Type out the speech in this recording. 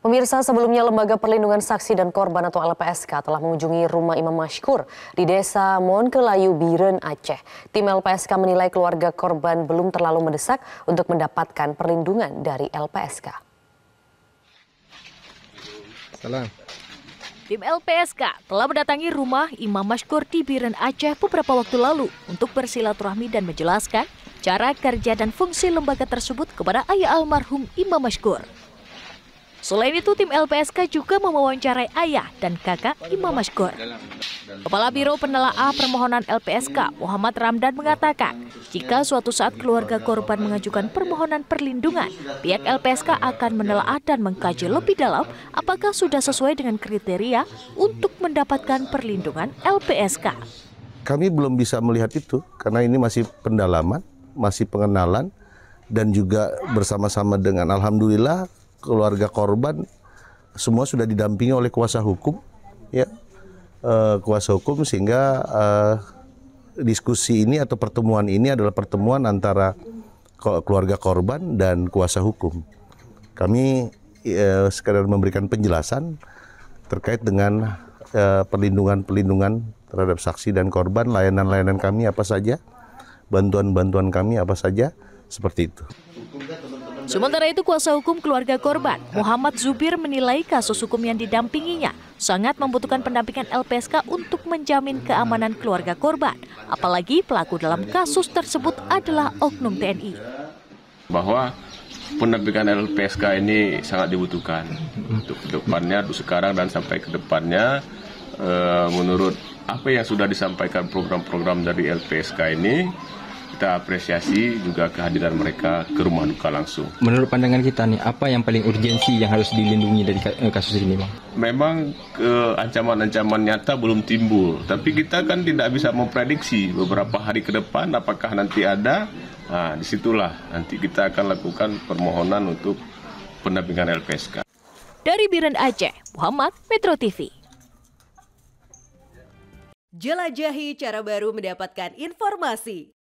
Pemirsa sebelumnya Lembaga Perlindungan Saksi dan Korban atau LPSK telah mengunjungi rumah Imam Mashkur di desa Monkelayu Biren Aceh. Tim LPSK menilai keluarga korban belum terlalu mendesak untuk mendapatkan perlindungan dari LPSK. Salam. Tim LPSK telah mendatangi rumah Imam Mashkur di Biren Aceh beberapa waktu lalu untuk bersilaturahmi dan menjelaskan cara kerja dan fungsi lembaga tersebut kepada ayah almarhum Imam Mashkur. Selain itu, tim LPSK juga mewawancarai ayah dan kakak Imam Mashgor. Kepala Biro Penelaah Permohonan LPSK, Muhammad Ramdan mengatakan, jika suatu saat keluarga korban mengajukan permohonan perlindungan, pihak LPSK akan menelaah dan mengkaji lebih dalam apakah sudah sesuai dengan kriteria untuk mendapatkan perlindungan LPSK. Kami belum bisa melihat itu karena ini masih pendalaman, masih pengenalan, dan juga bersama-sama dengan Alhamdulillah keluarga korban semua sudah didampingi oleh kuasa hukum ya uh, kuasa hukum sehingga uh, diskusi ini atau pertemuan ini adalah pertemuan antara keluarga korban dan kuasa hukum. Kami uh, sekadar memberikan penjelasan terkait dengan perlindungan-perlindungan terhadap saksi dan korban, layanan-layanan kami apa saja, bantuan-bantuan kami apa saja, seperti itu. Sementara itu kuasa hukum keluarga korban, Muhammad Zubir menilai kasus hukum yang didampinginya sangat membutuhkan pendampingan LPSK untuk menjamin keamanan keluarga korban. Apalagi pelaku dalam kasus tersebut adalah oknum TNI. Bahwa pendampingan LPSK ini sangat dibutuhkan untuk kedepannya, untuk sekarang dan sampai kedepannya. depannya. Eh, menurut apa yang sudah disampaikan program-program dari LPSK ini, kita apresiasi juga kehadiran mereka ke rumah duka langsung. Menurut pandangan kita nih, apa yang paling urgensi yang harus dilindungi dari eh, kasus ini, Bang? Memang eh, ancaman-ancaman nyata belum timbul, tapi kita kan tidak bisa memprediksi beberapa hari ke depan apakah nanti ada. Nah, disitulah nanti kita akan lakukan permohonan untuk pendampingan LPSK. Dari Biren Aceh, Muhammad Metro TV. Jelajahi cara baru mendapatkan informasi.